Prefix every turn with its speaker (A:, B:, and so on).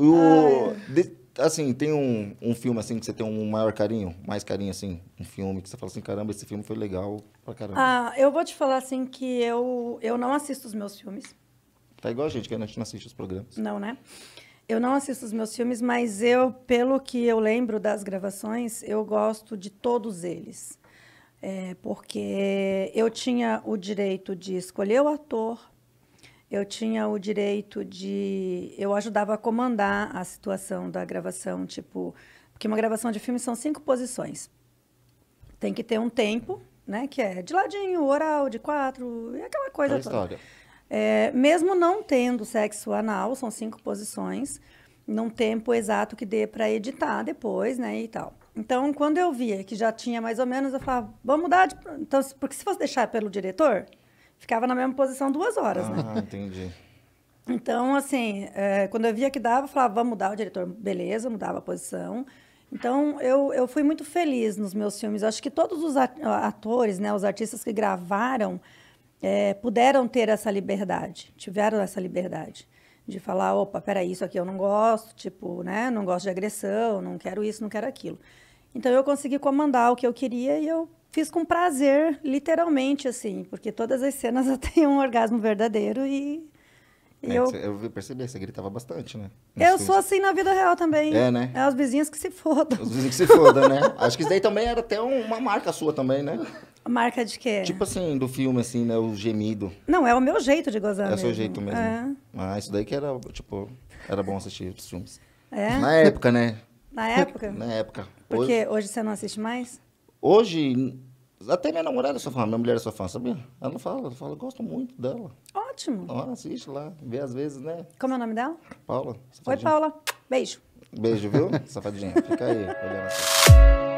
A: O, de, assim, tem um, um filme assim que você tem um maior carinho, mais carinho assim, um filme que você fala assim, caramba, esse filme foi legal pra caramba. Ah,
B: eu vou te falar assim que eu, eu não assisto os meus filmes.
A: Tá igual a gente, que a gente não assiste os programas.
B: Não, né? Eu não assisto os meus filmes, mas eu, pelo que eu lembro das gravações, eu gosto de todos eles. É, porque eu tinha o direito de escolher o ator, eu tinha o direito de. Eu ajudava a comandar a situação da gravação, tipo. Porque uma gravação de filme são cinco posições. Tem que ter um tempo, né? Que é de ladinho, oral, de quatro, e aquela coisa é toda. História. É, mesmo não tendo sexo anal, são cinco posições, num tempo exato que dê para editar depois, né? E tal. Então, quando eu via que já tinha mais ou menos, eu falava, vamos mudar de. Então, porque se fosse deixar pelo diretor, ficava na mesma posição duas horas, né? Ah, entendi. Então, assim, é, quando eu via que dava, eu falava, vamos mudar o diretor. Beleza, mudava a posição. Então, eu, eu fui muito feliz nos meus filmes. Eu acho que todos os atores, né, os artistas que gravaram, é, puderam ter essa liberdade, tiveram essa liberdade de falar, opa, peraí, isso aqui eu não gosto, tipo, né, não gosto de agressão, não quero isso, não quero aquilo. Então, eu consegui comandar o que eu queria e eu Fiz com prazer, literalmente, assim, porque todas as cenas eu tenho um orgasmo verdadeiro e.
A: é, eu... eu percebi, você gritava bastante, né? Nos eu filmes. sou
B: assim na vida real também. É, né? É os vizinhos que se fodam. Os
A: vizinhos que se fodam, né? Acho que isso daí também era até uma marca sua também, né? Marca de quê? Tipo assim, do filme, assim, né? O gemido.
B: Não, é o meu jeito de gozar. É o seu jeito mesmo. É.
A: Ah, isso daí que era, tipo, era bom assistir os filmes. É? Na época, né? Na época? Na época. Porque hoje,
B: hoje você não assiste mais?
A: Hoje, até minha namorada é sua fã, minha mulher é sua fã, sabia? Ela fala, ela fala, eu gosto muito dela. Ótimo. Ela assiste lá, vê às vezes, né? Como é o nome dela? Paula. Safadinha. Oi, Paula. Beijo. Beijo, viu? safadinha. Fica aí, olhando assim.